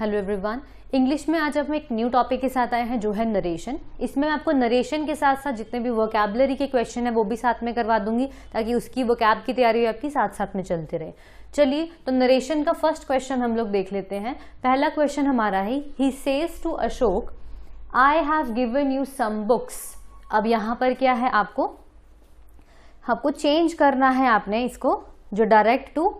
Hello everyone English में आज हम एक न्यू टॉपिक के साथ आए हैं जो है नरेशन इसमें मैं आपको नरेशन के साथ साथ जितने भी वोकेबलरी के क्वेश्चन है वो भी साथ में करवा दूंगी ताकि उसकी वोकेब की तैयारी आपकी साथ साथ में चलते रहे चलिए तो नरेशन का फर्स्ट क्वेश्चन हम लोग देख लेते हैं पहला क्वेश्चन हमारा है he says to Ashok I have given you some books अब यहाँ पर क्या है आपको आपको चेंज करना है आपने इसको जो डायरेक्ट टू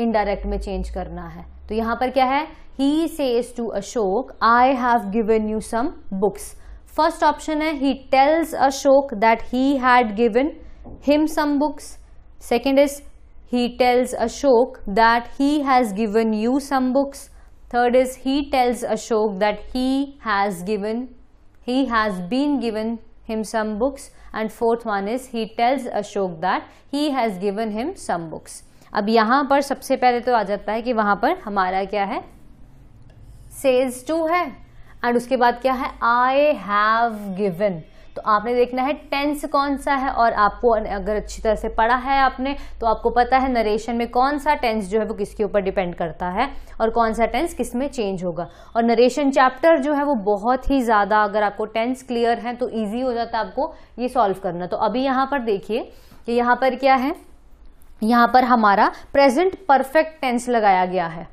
इनडायरेक्ट में चेंज करना है तो यहाँ पर क्या है he says to Ashok I have given you some books first option है he tells Ashok that he had given him some books second is he tells ashok that he has given you some books third is he tells ashok that he has given he has been given him some books and fourth one is he tells ashok that he has given him some books अब यहाँ पर सबसे पहले तो आ जाता है कि वहां पर हमारा क्या है सेज टू है एंड उसके बाद क्या है आई हैव गिवन तो आपने देखना है टेंस कौन सा है और आपको अगर अच्छी तरह से पढ़ा है आपने तो आपको पता है नरेशन में कौन सा टेंस जो है वो किसके ऊपर डिपेंड करता है और कौन सा टेंस किस में चेंज होगा और नरेशन चैप्टर जो है वो बहुत ही ज़्यादा अगर आपको टेंस क्लियर है तो ईजी हो जाता है आपको ये सॉल्व करना तो अभी यहाँ पर देखिए कि यहाँ पर क्या है यहाँ पर हमारा प्रेजेंट परफेक्ट टेंस लगाया गया है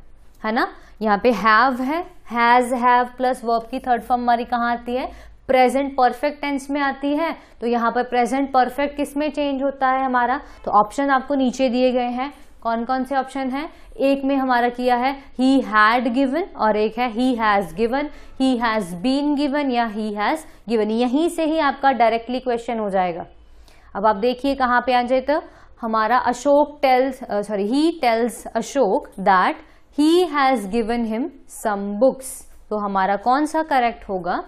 है ना यहाँ पे हैव है हैज हैव प्लस वर्ब की थर्ड फॉर्म हमारी कहाँ आती है प्रेजेंट परफेक्ट टेंस में आती है तो यहाँ पर प्रेजेंट परफेक्ट किस में चेंज होता है हमारा तो ऑप्शन आपको नीचे दिए गए हैं कौन कौन से ऑप्शन है एक में हमारा किया है ही हैड गिवन और एक है he has given he has been given या ही हैज गिवन यहीं से ही आपका डायरेक्टली क्वेश्चन हो जाएगा अब आप देखिए कहाँ पे आ जाए तो हमारा Ashok tells sorry he tells Ashok that he has given him some books तो हमारा कौन सा करेक्ट होगा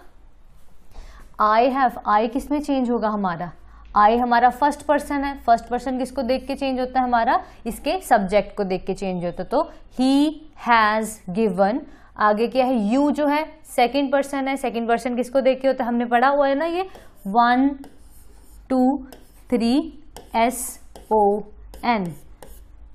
आई हैव आई किस में चेंज होगा हमारा आई हमारा फर्स्ट पर्सन है फर्स्ट पर्सन किसको देख के चेंज होता है हमारा इसके सब्जेक्ट को देख के चेंज होता है तो ही हैज़ गिवन आगे क्या है यू जो है सेकेंड पर्सन है सेकेंड पर्सन किसको देख के होता है हमने पढ़ा हुआ है ना ये one two three S O N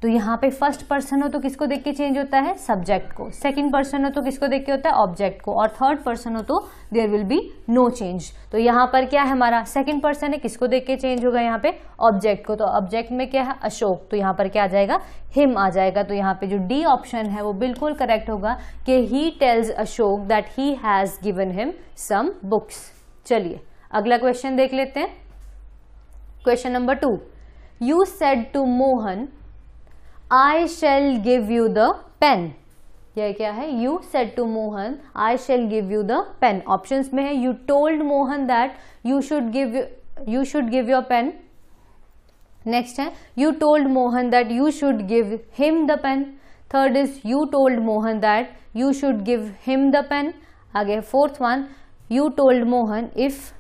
तो यहाँ पे फर्स्ट पर्सन हो तो किसको देख के चेंज होता है सब्जेक्ट को सेकंड पर्सन हो तो किसको देख के होता है ऑब्जेक्ट को और थर्ड पर्सन हो तो there will be no change तो यहाँ पर क्या है हमारा सेकंड पर्सन है किसको देख के चेंज होगा यहाँ पे ऑब्जेक्ट को तो ऑब्जेक्ट में क्या है अशोक तो यहाँ पर क्या आ जाएगा हिम आ जाएगा तो यहाँ पे जो डी ऑप्शन है वो बिल्कुल करेक्ट होगा कि he tells Ashok that he has given him some books चलिए अगला क्वेश्चन देख लेते हैं question number two You said to Mohan, I shall give you the pen. यह क्या है you said to Mohan I shall give you the pen option में है you told Mohan that you should give you should give your pen next है you told Mohan that you should give him the pen third is you told Mohan that you should give him the pen आगे fourth one you told Mohan if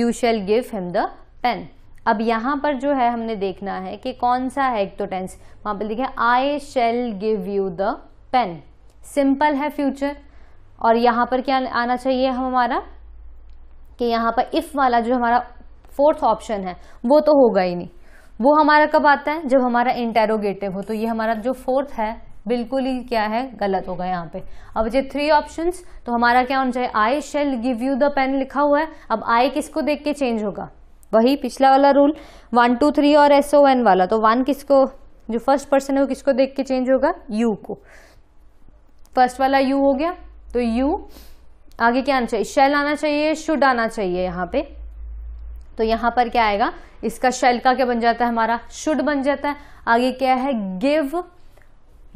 you shall give him the pen अब यहाँ पर जो है हमने देखना है कि कौन सा है एक तो टेंस वहाँ पर लिखा I shall give you the pen simple है फ्यूचर और यहाँ पर क्या आना चाहिए हम हमारा कि यहाँ पर इफ वाला जो हमारा फोर्थ ऑप्शन है वो तो होगा ही नहीं वो हमारा कब आता है जब हमारा इंटेरोगेटिव हो तो ये हमारा जो फोर्थ है बिल्कुल ही क्या है गलत होगा यहाँ पे अब जो थ्री ऑप्शंस तो हमारा क्या होना चाहिए I shall give you the pen लिखा हुआ है अब आई किसको देख के चेंज होगा वही पिछला वाला रूल वन टू थ्री और एस ओ एन वाला तो वन किसको जो फर्स्ट पर्सन है वो किसको देख के चेंज होगा यू को फर्स्ट वाला यू हो गया तो यू आगे क्या आना चाहिए शेल आना चाहिए शुड आना चाहिए यहाँ पे तो यहाँ पर क्या आएगा इसका शेल का क्या बन जाता है हमारा शुड बन जाता है आगे क्या है गिव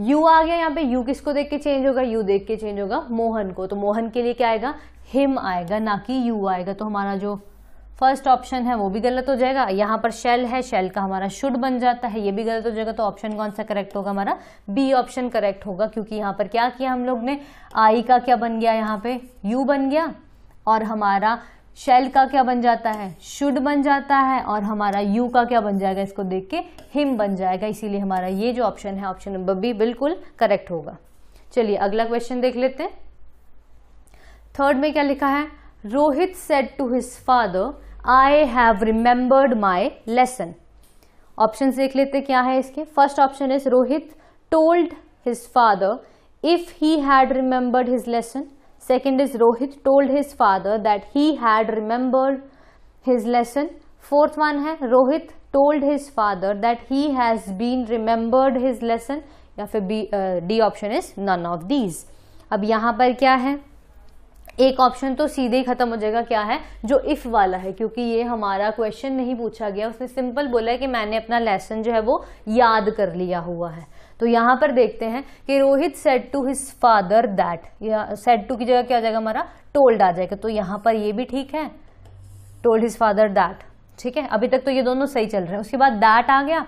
यू आ गया यहाँ पे यू किसको देख के चेंज होगा यू देख के चेंज होगा मोहन को तो मोहन के लिए क्या आएगा हिम आएगा ना कि यू आएगा तो हमारा जो फर्स्ट ऑप्शन है वो भी गलत हो जाएगा यहाँ पर शेल है शेल का हमारा शुड बन जाता है ये भी गलत हो जाएगा तो ऑप्शन कौन सा करेक्ट होगा हमारा बी ऑप्शन करेक्ट होगा क्योंकि यहाँ पर क्या किया हम लोग ने आई का क्या बन गया यहाँ पे यू बन गया और हमारा शेल का क्या बन जाता है शुड बन जाता है और हमारा यू का क्या बन जाएगा इसको देख के हिम बन जाएगा इसीलिए हमारा ये जो ऑप्शन है ऑप्शन नंबर बी बिल्कुल करेक्ट होगा चलिए अगला क्वेश्चन देख लेते हैं थर्ड में क्या लिखा है Rohit said to his father I have remembered my lesson option देख लेते क्या है इसके first option is Rohit told his father if he had remembered his lesson second is Rohit told his father that he had remembered his lesson fourth one है Rohit told his father that he has been remembered his lesson या फिर B D option is none of these अब यहाँ पर क्या है एक option तो सीधे ही खत्म हो जाएगा क्या है जो इफ वाला है क्योंकि ये हमारा क्वेश्चन नहीं पूछा गया उसने सिंपल बोला है कि मैंने अपना लेसन जो है वो याद कर लिया हुआ है तो यहां पर देखते हैं कि Rohit said to his father that या सेट टू की जगह क्या हो जाएगा हमारा टोल्ड आ जाएगा तो यहां पर ये भी ठीक है टोल्ड हिज फादर दैट ठीक है अभी तक तो ये दोनों सही चल रहे हैं उसके बाद दैट आ गया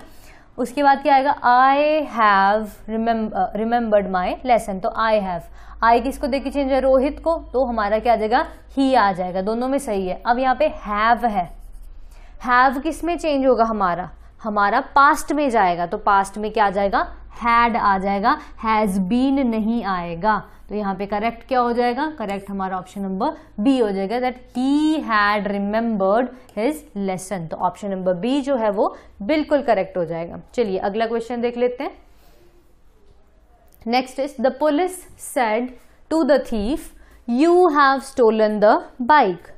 उसके बाद क्या आएगा I have remembered my lesson तो आई हैव आई किसको को के चेंज है रोहित को तो हमारा क्या आ जाएगा ही आ जाएगा दोनों में सही है अब यहाँ पे हैव है हैव किस में चेंज होगा हमारा हमारा पास्ट में जाएगा तो पास्ट में क्या आ जाएगा हैड आ जाएगा हैज़ बीन नहीं आएगा तो यहाँ पे करेक्ट क्या हो जाएगा करेक्ट हमारा ऑप्शन नंबर बी हो जाएगा that he had remembered his lesson तो ऑप्शन नंबर बी जो है वो बिल्कुल करेक्ट हो जाएगा चलिए अगला क्वेश्चन देख लेते हैं next is the police said to the thief you have stolen the bike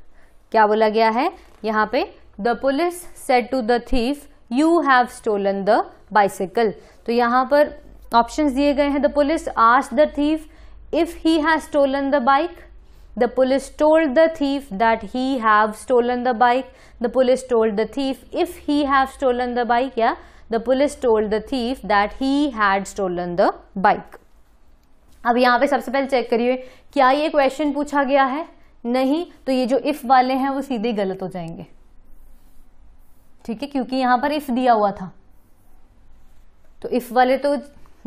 क्या बोला गया है यहाँ पे the police said to the thief you have stolen the bicycle तो यहाँ पर ऑप्शन दिए गए हैं the police asked the thief if he has stolen the bike the police told the thief that he have stolen the bike the police told the thief if he have stolen the bike yeah the police told the thief that he had stolen the bike अब यहाँ पे सबसे पहले check करिए क्या ये question पूछा गया है नहीं तो ये जो इफ वाले हैं वो सीधे गलत हो जाएंगे ठीक है क्योंकि यहां पर इफ दिया हुआ था तो इफ वाले तो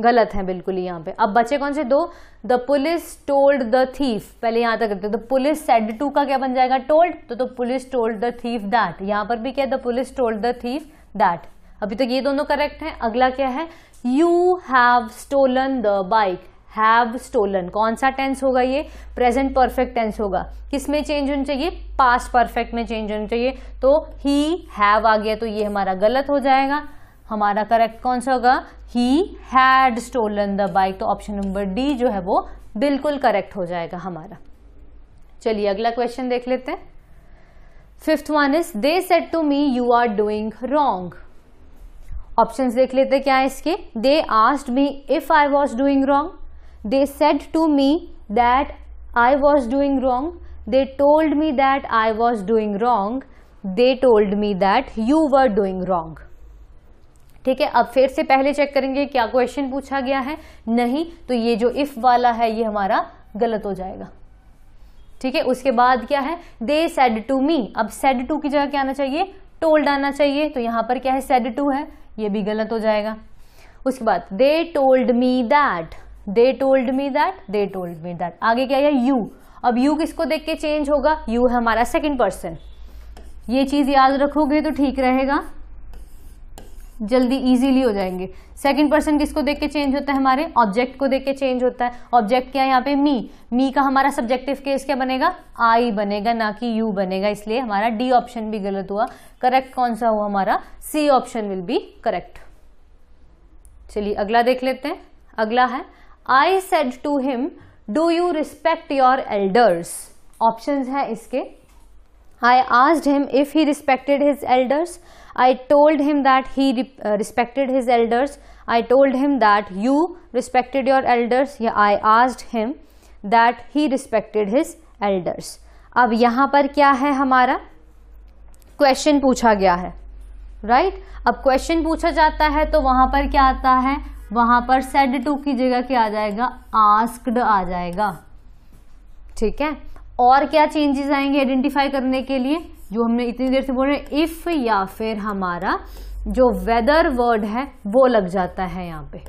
गलत है बिल्कुल ही यहाँ पे अब बचे कौन से दो the police told the thief पहले यहां तक करते द पुलिस सेड टू का क्या बन जाएगा टोल्ड तो the police told the thief that यहां पर भी क्या the police told the thief that अभी तक ये दोनों करेक्ट हैं अगला क्या है you have stolen the bike have stolen कौन सा टेंस होगा ये प्रेजेंट परफेक्ट टेंस होगा किस में चेंज होना चाहिए पास्ट परफेक्ट में चेंज होना चाहिए तो ही हैव आ गया तो ये हमारा गलत हो जाएगा हमारा करेक्ट कौन सा होगा he had stolen the bike तो ऑप्शन नंबर डी जो है वो बिल्कुल करेक्ट हो जाएगा हमारा चलिए अगला क्वेश्चन देख लेते हैं fifth one is they said to me you are doing wrong option देख लेते क्या है इसके they asked me if I was doing wrong they said to me that I was doing wrong. They told me that I was doing wrong. They told me that you were doing wrong. ठीक है अब फिर से पहले check करेंगे क्या question पूछा गया है नहीं तो ये जो इफ वाला है ये हमारा गलत हो जाएगा ठीक है उसके बाद क्या है दे सेड टू मी अब सेड टू की जगह क्या आना चाहिए टोल्ड आना चाहिए तो यहां पर क्या है सेड टू है ये भी गलत हो जाएगा उसके बाद they told me that they told me that they told me that आगे क्या है यू अब यू किसको देख के चेंज होगा यू है हमारा सेकेंड पर्सन ये चीज़ याद रखोगे तो ठीक रहेगा जल्दी इजीली हो जाएंगे सेकंड पर्सन किसको देख के चेंज होता है हमारे ऑब्जेक्ट को देख के चेंज होता है ऑब्जेक्ट क्या है यहाँ पे मी मी का हमारा सब्जेक्टिव केस क्या बनेगा आई बनेगा ना कि यू बनेगा इसलिए हमारा डी ऑप्शन भी गलत हुआ करेक्ट कौन सा हुआ हमारा C option will be correct चलिए अगला देख लेते हैं अगला है I said to him do you respect your elders option है इसके I asked him if he respected his elders I told him that he respected his elders I told him that you respected your elders या I asked him that he respected his elders अब यहां पर क्या है हमारा question पूछा गया है राइट right? अब क्वेश्चन पूछा जाता है तो वहां पर क्या आता है वहां पर सेड टू की जगह क्या आ जाएगा आस्कड आ जाएगा ठीक है और क्या चेंजेस आएंगे आइडेंटिफाई करने के लिए जो हमने इतनी देर से बोल रहे हैं इफ या फिर हमारा जो वेदर वर्ड है वो लग जाता है यहाँ पे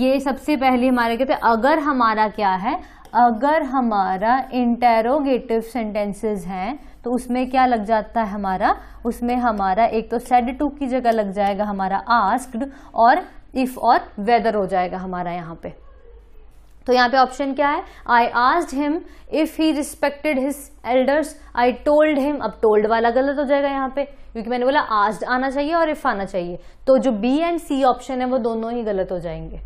ये सबसे पहले हमारे कहते हैं अगर हमारा क्या है अगर हमारा इंटेरोगेटिव सेंटेंसेस हैं तो उसमें क्या लग जाता है हमारा उसमें हमारा एक तो सेड टू की जगह लग जाएगा हमारा आस्क्ड और इफ और वेदर हो जाएगा हमारा यहाँ पे तो यहाँ पे ऑप्शन क्या है I asked him if he respected his elders I told him अब टोल्ड वाला गलत हो जाएगा यहाँ पे क्योंकि मैंने बोला आस्ड आना चाहिए और इफ आना चाहिए तो जो बी एंड सी ऑप्शन है वो दोनों ही गलत हो जाएंगे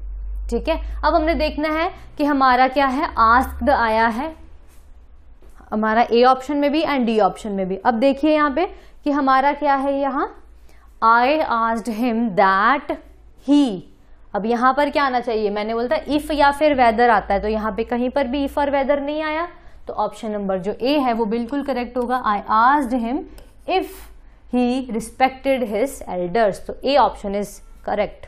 ठीक है अब हमने देखना है कि हमारा क्या है आस्क्ड आया है हमारा ए ऑप्शन में भी एंड डी ऑप्शन में भी अब देखिए यहाँ पे कि हमारा क्या है यहाँ I asked him that he अब यहां पर क्या आना चाहिए मैंने बोलता इफ या फिर वेदर आता है तो यहां पे कहीं पर भी इफ और वेदर नहीं आया तो ऑप्शन नंबर जो ए है वो बिल्कुल करेक्ट होगा I asked him if he respected his elders तो ए ऑप्शन इज करेक्ट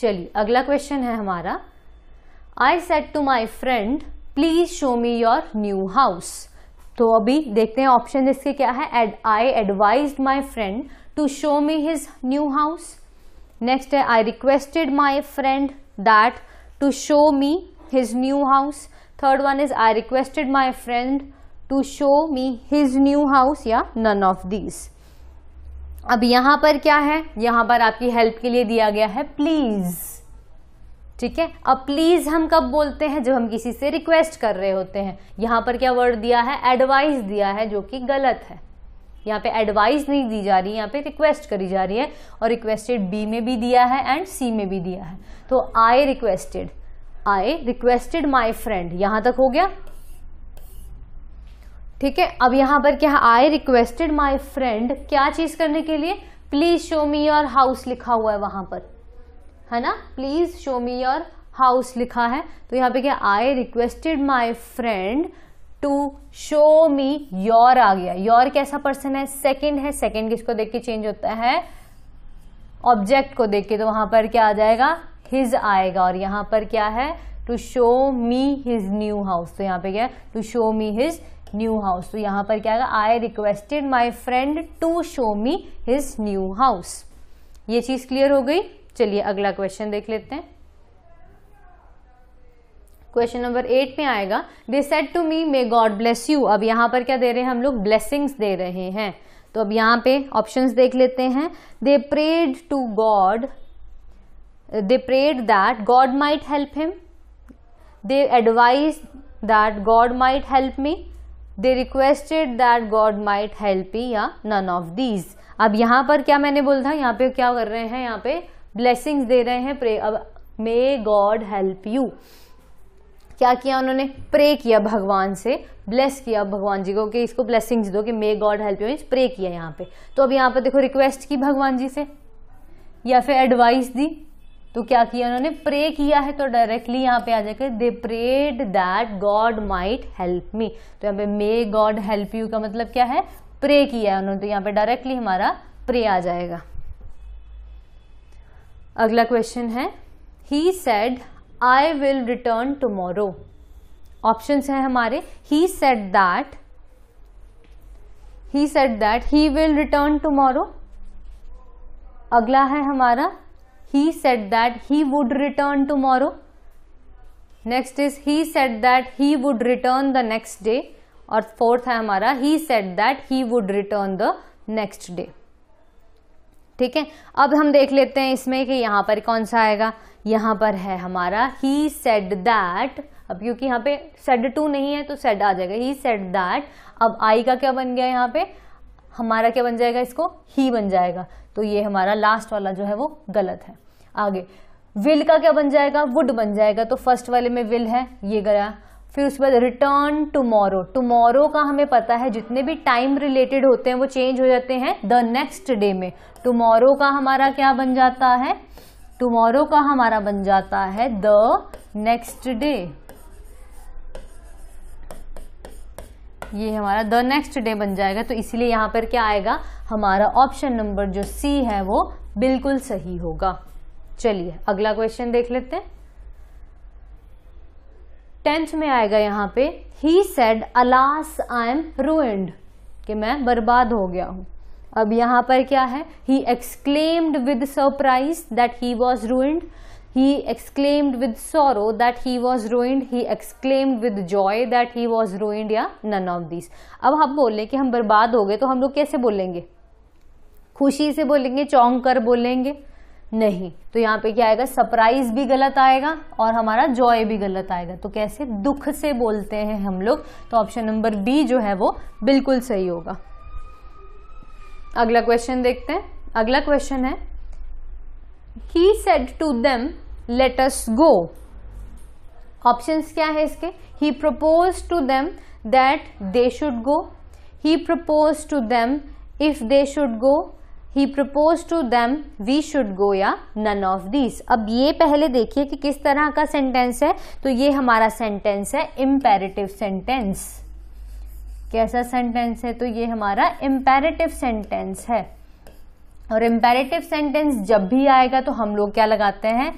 चलिए अगला क्वेश्चन है हमारा I said to my friend please show me your new house तो अभी देखते हैं ऑप्शन इसके क्या है एड I advise my friend to show me his new house next है I requested my friend that to show me his new house third one is I requested my friend to show me his new house या none of these अब यहां पर क्या है यहां पर आपकी हेल्प के लिए दिया गया है प्लीज ठीक है अब प्लीज हम कब बोलते हैं जब हम किसी से रिक्वेस्ट कर रहे होते हैं यहां पर क्या वर्ड दिया है एडवाइस दिया है जो कि गलत है यहाँ पे एडवाइस नहीं दी जा रही है यहाँ पे रिक्वेस्ट करी जा रही है और रिक्वेस्टेड बी में भी दिया है एंड सी में भी दिया है तो I requested I requested my friend यहाँ तक हो गया ठीक है अब यहां पर क्या आई रिक्वेस्टेड माई फ्रेंड क्या चीज़ करने के लिए please show me your house लिखा हुआ है वहां पर है ना please show me your house लिखा है तो यहाँ पे क्या I requested my friend to show me your आ गया योर कैसा पर्सन है सेकेंड है सेकेंड किसको देख के चेंज होता है ऑब्जेक्ट को देख के तो वहां पर क्या आ जाएगा हिज आएगा और यहां पर क्या है to show me his new house तो यहां पे क्या है to show me his new house तो यहां पर क्या आएगा I requested my friend to show me his new house ये चीज क्लियर हो गई चलिए अगला क्वेश्चन देख लेते हैं क्वेश्चन नंबर एट में आएगा they said to me may God bless you अब यहाँ पर क्या दे रहे हैं हम लोग ब्लेसिंग्स दे रहे हैं तो अब यहाँ पे ऑप्शंस देख लेते हैं they prayed to God they prayed that God might help him they advise that God might help me they requested that God might help ई या नन ऑफ दीज अब यहाँ पर क्या मैंने बोला था यहाँ पे क्या कर रहे हैं यहाँ पे ब्लेसिंग्स दे रहे हैं प्रे अब मे गॉड हेल्प यू क्या किया उन्होंने प्रे किया भगवान से ब्लेस किया भगवान जी को कि इसको ब्लेसिंग्स दो कि may God help you pray किया यहाँ पे तो अब यहाँ पे देखो रिक्वेस्ट की भगवान जी से या फिर एडवाइस दी तो क्या किया उन्होंने प्रे किया है तो डायरेक्टली यहाँ पे आ जाकर they prayed that God might help me तो यहाँ पे मे गॉड हेल्प यू का मतलब क्या है प्रे किया है उन्होंने तो यहाँ पे डायरेक्टली हमारा प्रे आ जाएगा अगला क्वेश्चन है he said I will return tomorrow option है हमारे he said that he said that he will return tomorrow अगला है हमारा he said that he would return tomorrow next is he said that he would return the next day और fourth है हमारा he said that he would return the next day ठीक है अब हम देख लेते हैं इसमें कि यहां पर कौन सा आएगा यहां पर है हमारा ही सेड दैट अब क्योंकि यहाँ पे सेड टू नहीं है तो सेड आ जाएगा ही सेड दैट अब आई का क्या बन गया यहाँ पे हमारा क्या बन जाएगा इसको ही बन जाएगा तो ये हमारा लास्ट वाला जो है वो गलत है आगे विल का क्या बन जाएगा वुड बन जाएगा तो फर्स्ट वाले में विल है ये गया फिर उसके बाद रिटर्न टूमोरो टुमारो का हमें पता है जितने भी टाइम रिलेटेड होते हैं वो चेंज हो जाते हैं द नेक्स्ट डे में टूमोरो का हमारा क्या बन जाता है टुमोरो का हमारा बन जाता है द नेक्स्ट डे ये हमारा द नेक्स्ट डे बन जाएगा तो इसलिए यहां पर क्या आएगा हमारा ऑप्शन नंबर जो सी है वो बिल्कुल सही होगा चलिए अगला क्वेश्चन देख लेते हैं टेंथ में आएगा यहां पे he said alas I am ruined कि मैं बर्बाद हो गया हूं अब यहाँ पर क्या है he exclaimed with surprise that he was ruined he exclaimed with sorrow that he was ruined he exclaimed with joy that he was ruined या नन ऑफ दिस अब हम बोल रहे कि हम बर्बाद हो गए तो हम लोग कैसे बोलेंगे खुशी से बोलेंगे चौंक कर बोलेंगे नहीं तो यहाँ पे क्या आएगा सरप्राइज भी गलत आएगा और हमारा जॉय भी गलत आएगा तो कैसे दुख से बोलते हैं हम लोग तो ऑप्शन नंबर बी जो है वो बिल्कुल सही होगा अगला क्वेश्चन देखते हैं अगला क्वेश्चन है he said to them let us go options क्या है इसके he proposed to them that they should go he proposed to them if they should go he proposed to them we should go या none of these अब ये पहले देखिए कि किस तरह का सेंटेंस है तो ये हमारा सेंटेंस है इम्पेरेटिव सेंटेंस कैसा सेंटेंस है तो ये हमारा इम्पेरेटिव सेंटेंस है और इम्पेरेटिव सेंटेंस जब भी आएगा तो हम लोग क्या लगाते हैं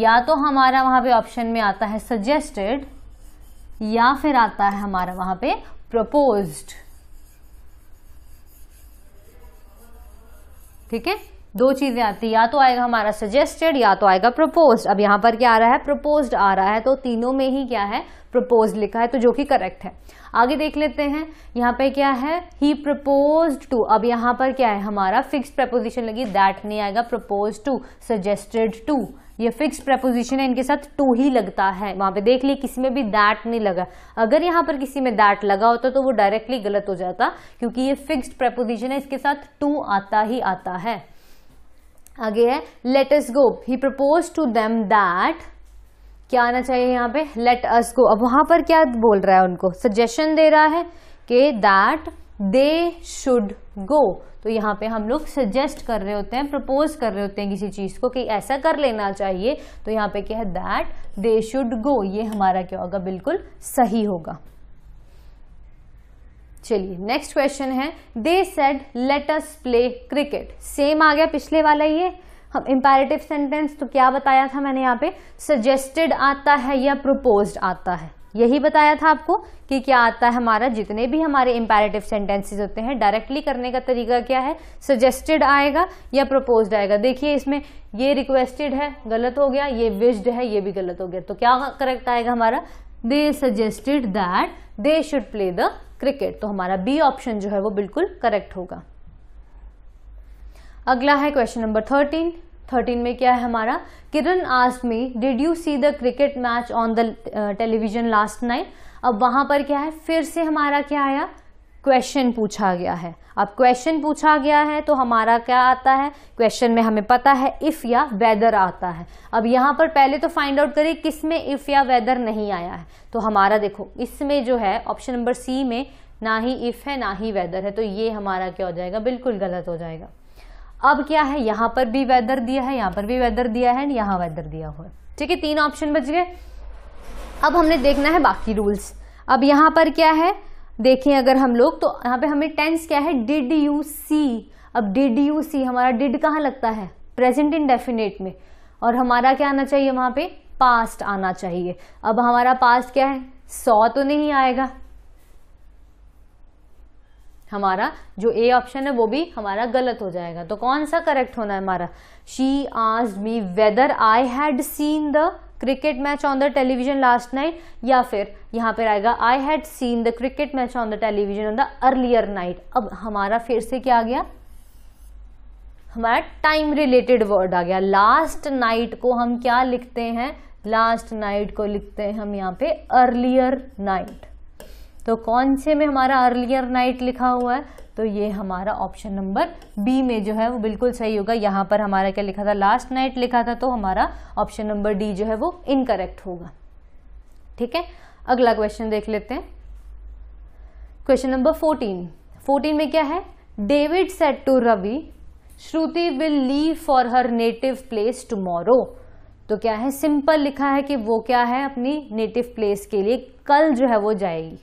या तो हमारा वहाँ पे ऑप्शन में आता है सजेस्टेड या फिर आता है हमारा वहाँ पे प्रपोज्ड ठीक है दो चीजें आती है या तो आएगा हमारा सजेस्टेड या तो आएगा प्रपोज्ड अब यहाँ पर क्या आ रहा है प्रपोज्ड आ रहा है तो तीनों में ही क्या है प्रपोज लिखा है तो जो कि करेक्ट है आगे देख लेते हैं यहाँ पे क्या है ही प्रपोज टू अब यहाँ पर क्या है हमारा फिक्स प्रपोजिशन लगी दैट नहीं आएगा प्रपोज टू सजेस्टेड टू ये फिक्स प्रपोजिशन है इनके साथ टू ही लगता है वहां पे देख लिए किसी में भी दैट नहीं लगा अगर यहाँ पर किसी में दैट लगा होता तो वो डायरेक्टली गलत हो जाता क्योंकि ये फिक्स्ड प्रपोजिशन है इसके साथ टू आता ही आता है आगे है let us go he proposed to them that क्या आना चाहिए यहाँ पे लेट अस गो अब वहाँ पर क्या बोल रहा है उनको सजेशन दे रहा है कि दैट दे शुड गो तो यहाँ पे हम लोग सजेस्ट कर रहे होते हैं प्रपोज कर रहे होते हैं किसी चीज़ को कि ऐसा कर लेना चाहिए तो यहाँ पे क्या है दैट दे शुड गो ये हमारा क्या होगा बिल्कुल सही होगा चलिए नेक्स्ट क्वेश्चन है they said let us play cricket same आ गया पिछले वाला ये हम इम्पेरेटिव सेंटेंस तो क्या बताया था मैंने यहाँ पे सजेस्टेड आता है या प्रपोज्ड आता है यही बताया था आपको कि क्या आता है हमारा जितने भी हमारे इम्पेरेटिव सेंटेंसेस होते हैं डायरेक्टली करने का तरीका क्या है सजेस्टेड आएगा या प्रपोज्ड आएगा देखिए इसमें ये रिक्वेस्टेड है गलत हो गया ये विश्ड है ये भी गलत हो गया तो क्या करेक्ट आएगा हमारा they suggested that they should play the cricket तो हमारा बी ऑप्शन जो है वो बिल्कुल करेक्ट होगा अगला है क्वेश्चन नंबर थर्टीन थर्टीन में क्या है हमारा Kiran asked did you see the cricket match on the television last night अब वहां पर क्या है फिर से हमारा क्या आया क्वेश्चन पूछा गया है अब क्वेश्चन पूछा गया है तो हमारा क्या आता है क्वेश्चन में हमें पता है इफ़ या वेदर आता है अब यहाँ पर पहले तो फाइंड आउट करें किस में इफ़ या वेदर नहीं आया है तो हमारा देखो इसमें जो है ऑप्शन नंबर सी में ना ही इफ़ है ना ही वेदर है तो ये हमारा क्या हो जाएगा बिल्कुल गलत हो जाएगा अब क्या है यहां पर भी वेदर दिया है यहां पर भी वेदर दिया है यहाँ वेदर दिया हुआ है ठीक है तीन ऑप्शन बच गए अब हमने देखना है बाकी रूल्स अब यहां पर क्या है देखें अगर हम लोग तो यहाँ पे हमें टेंस क्या है डिड यू सी अब डिड यू सी हमारा डिड कहां लगता है प्रेजेंट डेफिनेट में और हमारा क्या आना चाहिए वहां पे पास्ट आना चाहिए अब हमारा पास्ट क्या है सौ तो नहीं आएगा हमारा जो ए ऑप्शन है वो भी हमारा गलत हो जाएगा तो कौन सा करेक्ट होना है हमारा शी आज me whether I had seen the cricket match on the television last night या फिर यहाँ पर आएगा I had seen the cricket match on the television on the earlier night अब हमारा फिर से क्या आ गया हमारा टाइम रिलेटेड वर्ड आ गया लास्ट नाइट को हम क्या लिखते हैं लास्ट नाइट को लिखते हैं हम यहाँ पे अर्लियर नाइट तो कौन से में हमारा अर्लियर नाइट लिखा हुआ है तो ये हमारा ऑप्शन नंबर बी में जो है वो बिल्कुल सही होगा यहाँ पर हमारा क्या लिखा था लास्ट नाइट लिखा था तो हमारा ऑप्शन नंबर डी जो है वो इनकरेक्ट होगा ठीक है अगला क्वेश्चन देख लेते हैं क्वेश्चन नंबर फोर्टीन फोर्टीन में क्या है David said to Ravi Shruti will leave for her native place tomorrow तो क्या है सिंपल लिखा है कि वो क्या है अपनी नेटिव प्लेस के लिए कल जो है वो जाएगी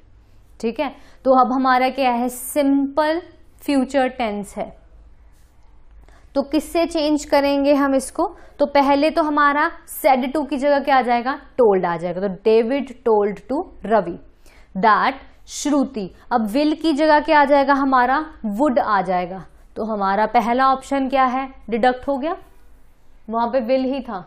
ठीक है तो अब हमारा क्या है सिंपल फ्यूचर टेंस है तो किससे चेंज करेंगे हम इसको तो पहले तो हमारा सेड टू की जगह क्या आ जाएगा टोल्ड आ जाएगा तो David told to Ravi that Shruti अब विल की जगह क्या आ जाएगा हमारा वुड आ जाएगा तो हमारा पहला ऑप्शन क्या है डिडक्ट हो गया वहां पे विल ही था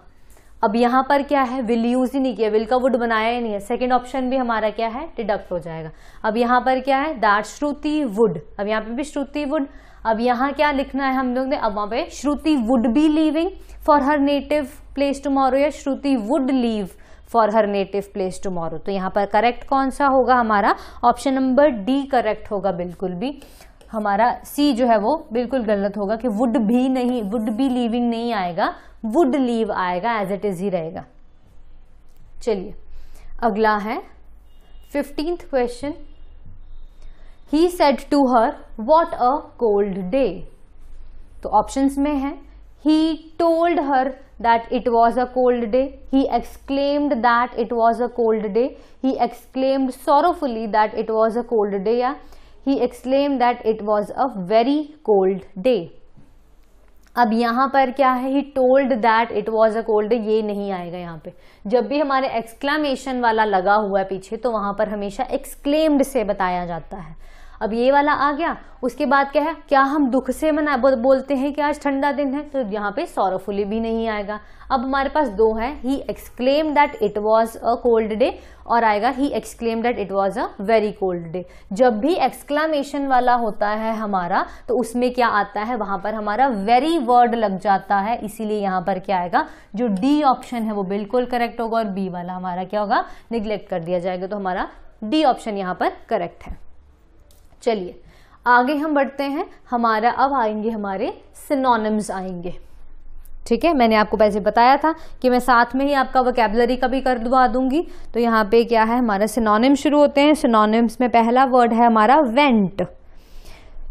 अब यहाँ पर क्या है विल यूज ही नहीं किया विल का वुड बनाया ही नहीं है सेकेंड ऑप्शन भी हमारा क्या है डिडक्ट हो जाएगा अब यहाँ पर क्या है दैट श्रुति वुड अब यहाँ पे भी श्रुति वुड अब यहाँ क्या लिखना है हम लोग ने अब वहां पे Shruti would be leaving for her native place tomorrow या Shruti would leave for her native place tomorrow तो यहाँ पर करेक्ट कौन सा होगा हमारा ऑप्शन नंबर डी करेक्ट होगा बिल्कुल भी हमारा सी जो है वो बिल्कुल गलत होगा कि वुड भी नहीं वुड भी लीविंग नहीं आएगा वुड लीव आएगा एज इट इज ही रहेगा चलिए अगला है fifteenth question he said to her what a cold day तो ऑप्शंस में है he told her that it was a cold day he exclaimed that it was a cold day he exclaimed sorrowfully that it was a cold day yeah? he exclaimed that it was a very cold day अब यहाँ पर क्या है he told that it was a cold ये नहीं आएगा यहाँ पे जब भी हमारे एक्सक्लामेशन वाला लगा हुआ है पीछे तो वहां पर हमेशा एक्सक्लेम्ड से बताया जाता है अब ये वाला आ गया उसके बाद क्या है क्या हम दुख से मना बोलते हैं कि आज ठंडा दिन है तो यहाँ पे सौरफुली भी नहीं आएगा अब हमारे पास दो है he exclaim that it was a cold day और आएगा he exclaim that it was a very cold day जब भी एक्सक्लामेशन वाला होता है हमारा तो उसमें क्या आता है वहां पर हमारा वेरी वर्ड लग जाता है इसीलिए यहाँ पर क्या आएगा जो डी ऑप्शन है वो बिल्कुल करेक्ट होगा और बी वाला हमारा क्या होगा निग्लेक्ट कर दिया जाएगा तो हमारा डी ऑप्शन यहाँ पर करेक्ट है चलिए आगे हम बढ़ते हैं हमारा अब आएंगे हमारे सिनोनिम्स आएंगे ठीक है मैंने आपको पहले बताया था कि मैं साथ में ही आपका वकेबलरी का भी कर दवा दूंगी तो यहाँ पे क्या है हमारा सिनोनिम शुरू होते हैं सिनोनिम्स में पहला वर्ड है हमारा वेंट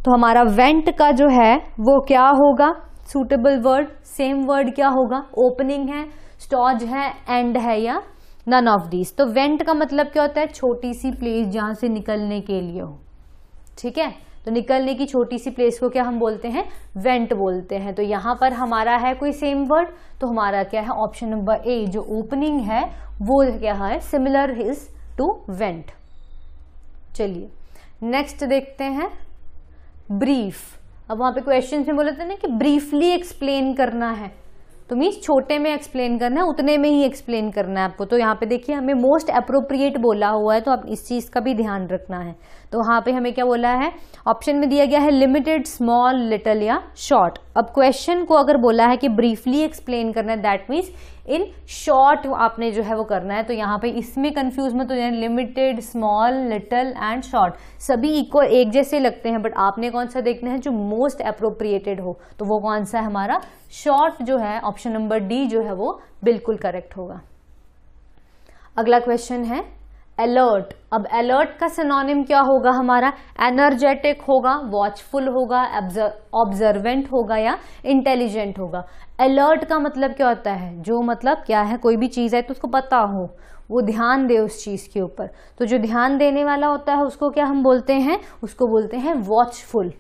तो हमारा वेंट का जो है वो क्या होगा सूटेबल वर्ड सेम वर्ड क्या होगा ओपनिंग है स्टॉज है एंड है या नन ऑफ दीज तो वेंट का मतलब क्या होता है छोटी सी प्लेस जहाँ से निकलने के लिए हो ठीक है तो निकलने की छोटी सी प्लेस को क्या हम बोलते हैं वेंट बोलते हैं तो यहां पर हमारा है कोई सेम वर्ड तो हमारा क्या है ऑप्शन नंबर ए जो ओपनिंग है वो क्या है सिमिलर इज टू वेंट चलिए नेक्स्ट देखते हैं ब्रीफ अब वहां पे क्वेश्चन में बोलते हैं ना कि ब्रीफली एक्सप्लेन करना है तो मीन्स छोटे में एक्सप्लेन करना है उतने में ही एक्सप्लेन करना है आपको तो यहाँ पे देखिए हमें मोस्ट अप्रोप्रिएट बोला हुआ है तो आप इस चीज़ का भी ध्यान रखना है तो वहां पे हमें क्या बोला है ऑप्शन में दिया गया है लिमिटेड स्मॉल लिटल या शॉर्ट अब क्वेश्चन को अगर बोला है कि ब्रीफली एक्सप्लेन करना है दैट मीन्स इन शॉर्ट आपने जो है वो करना है तो यहाँ पे इसमें कंफ्यूज मत हो जाए limited small little and short सभी इक्वल एक जैसे लगते हैं बट आपने कौन सा देखना है जो मोस्ट अप्रोप्रिएटेड हो तो वो कौन सा है हमारा शॉर्ट जो है ऑप्शन नंबर डी जो है वो बिल्कुल करेक्ट होगा अगला क्वेश्चन है अलर्ट अब अलर्ट का सिनोनिम क्या होगा हमारा एनर्जेटिक होगा वॉचफुल होगा ऑब्जर्वेंट होगा या इंटेलिजेंट होगा अलर्ट का मतलब क्या होता है जो मतलब क्या है कोई भी चीज़ है तो उसको पता हो वो ध्यान दे उस चीज़ के ऊपर तो जो ध्यान देने वाला होता है उसको क्या हम बोलते हैं उसको बोलते हैं वॉचफुल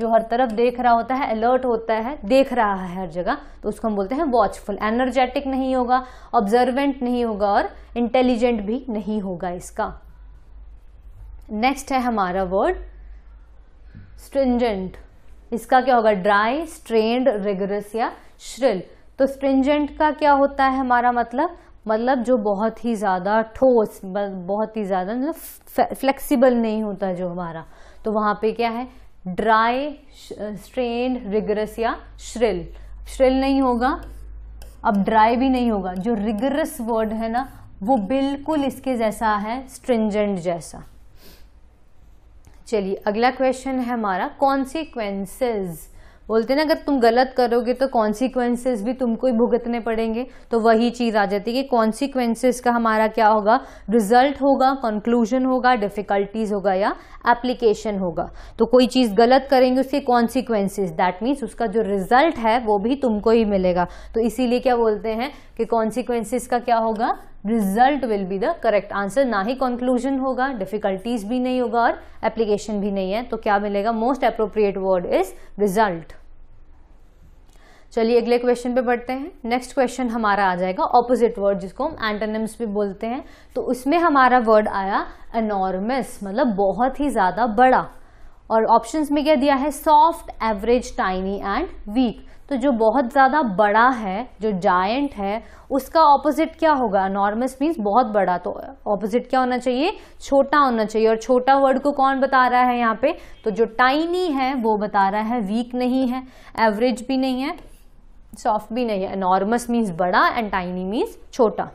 जो हर तरफ देख रहा होता है अलर्ट होता है देख रहा है हर जगह तो उसको हम बोलते हैं वॉचफुल एनर्जेटिक नहीं होगा ऑब्जर्वेंट नहीं होगा और इंटेलिजेंट भी नहीं होगा इसका नेक्स्ट है हमारा वर्ड स्ट्रिंजेंट इसका क्या होगा ड्राई स्ट्रेंड रेगुलस या श्रिल तो स्ट्रिंजेंट का क्या होता है हमारा मतलब मतलब जो बहुत ही ज़्यादा ठोस बहुत ही ज़्यादा मतलब फ्लेक्सिबल नहीं होता जो हमारा तो वहाँ पे क्या है ड्राई स्ट्रेन रिगरस या श्रिल श्रिल नहीं होगा अब ड्राई भी नहीं होगा जो रिगरस वर्ड है ना वो बिल्कुल इसके जैसा है स्ट्रिंजेंट जैसा चलिए अगला क्वेश्चन है हमारा कॉन्सिक्वेंसेज बोलते ना अगर तुम गलत करोगे तो कॉन्सिक्वेंसेज भी तुमको ही भुगतने पड़ेंगे तो वही चीज़ आ जाती है कि कॉन्सिक्वेंसेस का हमारा क्या होगा रिजल्ट होगा कंक्लूजन होगा डिफिकल्टीज होगा या एप्लीकेशन होगा तो कोई चीज़ गलत करेंगे उसके कॉन्सिक्वेंसेज दैट मीन्स उसका जो रिजल्ट है वो भी तुमको ही मिलेगा तो इसीलिए क्या बोलते हैं कि कॉन्सिक्वेंसेज का क्या होगा result will be the correct answer ना ही कंक्लूजन होगा डिफिकल्टीज भी नहीं होगा और एप्लीकेशन भी नहीं है तो क्या मिलेगा most appropriate word is result चलिए अगले क्वेश्चन पे बढ़ते हैं नेक्स्ट क्वेश्चन हमारा आ जाएगा ऑपोजिट वर्ड जिसको हम एंटोनिम्स भी बोलते हैं तो उसमें हमारा वर्ड आया अनॉर्मस मतलब बहुत ही ज़्यादा बड़ा और ऑप्शंस में क्या दिया है soft average tiny and weak तो जो बहुत ज़्यादा बड़ा है जो जायंट है उसका ऑपोजिट क्या होगा अनॉर्मस मीन्स बहुत बड़ा तो ऑपोजिट क्या होना चाहिए छोटा होना चाहिए और छोटा वर्ड को कौन बता रहा है यहाँ पे तो जो टाइनी है वो बता रहा है वीक नहीं है एवरेज भी नहीं है सॉफ्ट भी नहीं है अनॉर्मस मीन्स बड़ा एंड टाइनी मीन्स छोटा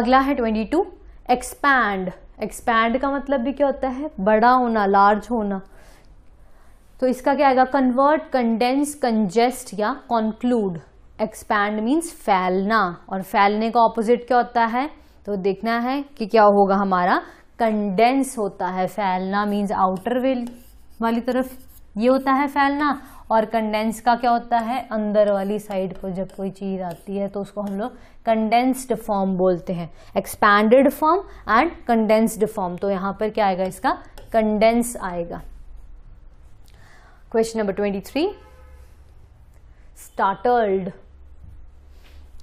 अगला है ट्वेंटी टू एक्सपैंड एक्सपैंड का मतलब भी क्या होता है बड़ा होना लार्ज होना तो इसका क्या आएगा कन्वर्ट कंडेंस कंजेस्ट या कॉन्क्लूड एक्सपैंड मीन्स फैलना और फैलने का ऑपोजिट क्या होता है तो देखना है कि क्या होगा हमारा कंडेंस होता है फैलना मीन्स आउटर वेल वाली तरफ ये होता है फैलना और कंडेंस का क्या होता है अंदर वाली साइड को जब कोई चीज़ आती है तो उसको हम लोग कंडेंस्ड फॉर्म बोलते हैं expanded form and condensed form तो यहाँ पर क्या आएगा इसका कंडेंस आएगा question number twenty three startled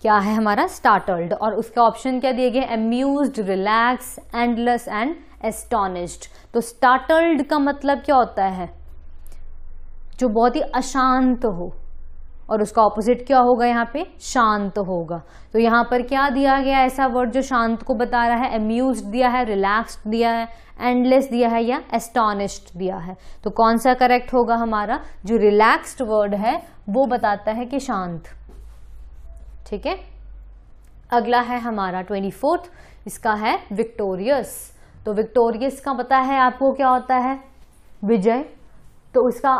क्या है हमारा स्टार्टल्ड और उसका ऑप्शन क्या दिए गए amuse relax endless and astonished तो स्टार्टल्ड का मतलब क्या होता है जो बहुत ही अशांत हो और उसका ऑपोजिट क्या होगा यहाँ पे शांत होगा तो यहाँ पर क्या दिया गया ऐसा वर्ड जो शांत को बता रहा है अम्यूज दिया है रिलैक्स्ड दिया है एंडलेस दिया है या एस्टॉनिश्ड दिया है तो कौन सा करेक्ट होगा हमारा जो रिलैक्स्ड वर्ड है वो बताता है कि शांत ठीक है अगला है हमारा ट्वेंटी फोर्थ इसका है विक्टोरियस तो विक्टोरियस का पता है आपको क्या होता है विजय तो उसका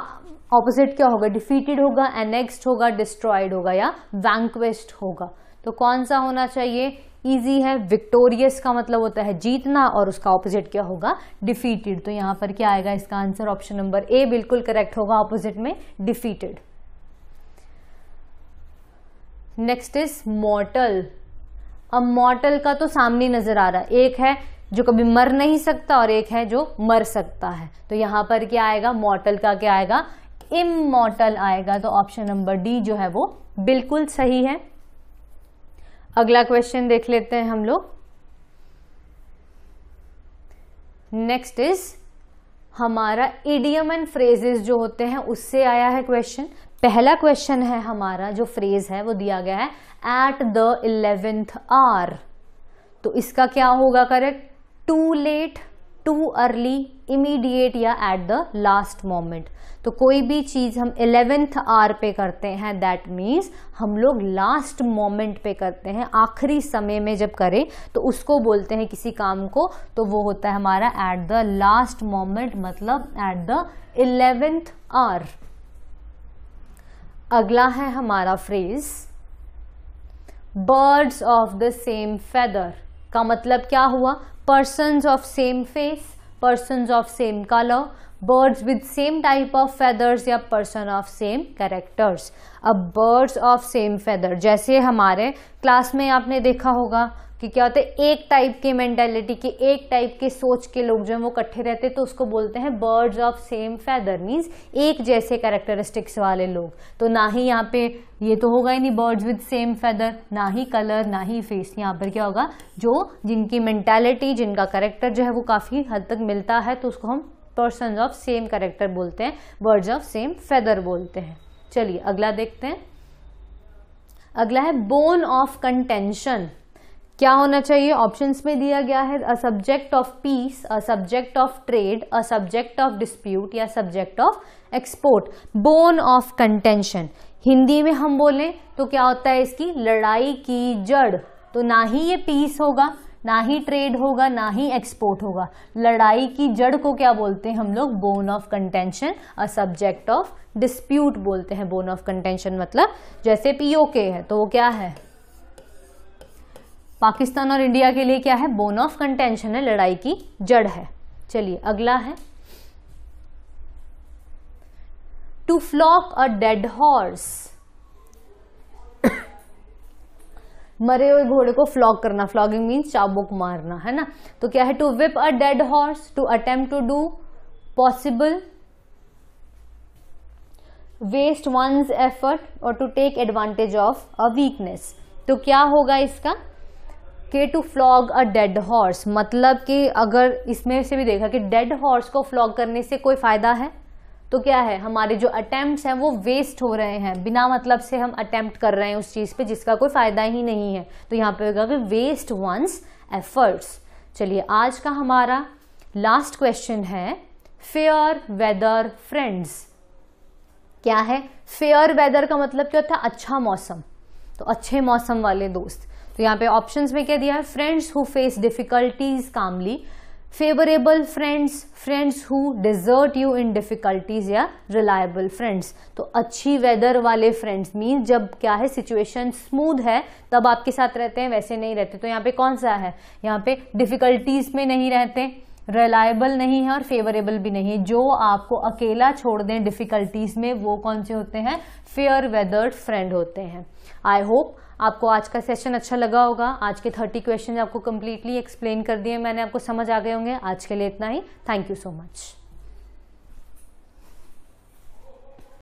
ऑपोजिट क्या होगा डिफीटेड होगा एनेक्स्ड होगा डिस्ट्रॉयड होगा या वैंक्वेस्ट होगा तो कौन सा होना चाहिए ईजी है विक्टोरियस का मतलब होता है जीतना और उसका ऑपोजिट क्या होगा डिफीटेड तो यहाँ पर क्या आएगा इसका आंसर ऑप्शन नंबर ए बिल्कुल करेक्ट होगा ऑपोजिट में डिफीटेड नेक्स्ट इज मॉर्टल अब मॉर्टल का तो सामने नजर आ रहा है एक है जो कभी मर नहीं सकता और एक है जो मर सकता है तो यहां पर क्या आएगा मॉर्टल का क्या आएगा इमोटल आएगा तो ऑप्शन नंबर डी जो है वो बिल्कुल सही है अगला क्वेश्चन देख लेते हैं हम लोग नेक्स्ट इज हमारा इडियम एंड फ्रेजेस जो होते हैं उससे आया है क्वेश्चन पहला क्वेश्चन है हमारा जो फ्रेज है वो दिया गया है एट द इलेवेंथ आर तो इसका क्या होगा correct too late too early immediate या एट द लास्ट मोमेंट तो कोई भी चीज़ हम इलेवेंथ आर पे करते हैं दैट मीन्स हम लोग लास्ट मोमेंट पे करते हैं आखिरी समय में जब करें तो उसको बोलते हैं किसी काम को तो वो होता है हमारा एट द लास्ट मोमेंट मतलब एट द इलेवेंथ आर अगला है हमारा phrase birds of the same feather का मतलब क्या हुआ person of same face persons of same color birds with same type of feathers या person of same characters अब birds of same feather जैसे हमारे क्लास में आपने देखा होगा कि क्या होता है एक टाइप के मेंटेलिटी के एक टाइप के सोच के लोग जो हैं वो इकट्ठे रहते हैं तो उसको बोलते हैं birds of same feather means एक जैसे कैरेक्टरिस्टिक्स वाले लोग तो ना ही यहाँ पे ये तो होगा ही नहीं बर्ड्स विद सेम फैदर ना ही कलर ना ही फेस यहाँ पर क्या होगा जो जिनकी मैंटेलिटी जिनका करेक्टर जो है वो काफ़ी हद तक मिलता है तो उसको हम पर्सन ऑफ सेम करेक्टर बोलते हैं बर्ड्स ऑफ सेम फैदर बोलते हैं चलिए अगला देखते हैं अगला है बोन ऑफ कंटेंशन क्या होना चाहिए ऑप्शंस में दिया गया है a subject of peace a subject of trade a subject of dispute या subject of export bone of contention Hindi में हम बोलें तो क्या होता है इसकी लड़ाई की जड़ तो ना ही ये पीस होगा ना ही ट्रेड होगा ना ही एक्सपोर्ट होगा लड़ाई की जड़ को क्या बोलते हैं हम लोग bone of contention a subject of dispute बोलते हैं बोन ऑफ कंटेंशन मतलब जैसे पीओके है तो वो क्या है पाकिस्तान और इंडिया के लिए क्या है बोन ऑफ कंटेंशन है लड़ाई की जड़ है चलिए अगला है to flog a dead horse मरे हुए घोड़े को फ्लॉक करना फ्लॉगिंग मीन्स चाबुक मारना है ना तो क्या है to whip a dead horse to attempt to do possible waste one's effort और to take advantage of a weakness तो क्या होगा इसका के to flog a dead horse मतलब कि अगर इसमें से भी देखा कि डेड हॉर्स को फ्लॉग करने से कोई फायदा है तो क्या है हमारे जो अटेम्प्ट हैं वो वेस्ट हो रहे हैं बिना मतलब से हम अटेम्प्ट कर रहे हैं उस चीज़ पे जिसका कोई फ़ायदा ही नहीं है तो यहाँ पे होगा कि वेस्ट वंस एफर्ट्स चलिए आज का हमारा लास्ट क्वेश्चन है फेयर वेदर फ्रेंड्स क्या है फेयर वेदर का मतलब क्या होता है अच्छा मौसम तो अच्छे मौसम वाले दोस्त तो यहाँ पे ऑप्शंस में क्या दिया है friends who face difficulties calmly favourable friends friends who desert you in difficulties या रिलायबल फ्रेंड्स तो अच्छी वेदर वाले फ्रेंड्स मीन जब क्या है सिचुएशन स्मूथ है तब आपके साथ रहते हैं वैसे नहीं रहते तो यहाँ पे कौन सा है यहाँ पे डिफिकल्टीज में नहीं रहते रिलायबल नहीं है और फेवरेबल भी नहीं है जो आपको अकेला छोड़ दें डिफिकल्टीज में वो कौन से होते हैं फेयर वेदर्ड फ्रेंड होते हैं आई होप आपको आज का सेशन अच्छा लगा होगा आज के थर्टी क्वेश्चन आपको कम्प्लीटली एक्सप्लेन कर दिए मैंने आपको समझ आ गए होंगे आज के लिए इतना ही थैंक यू सो मच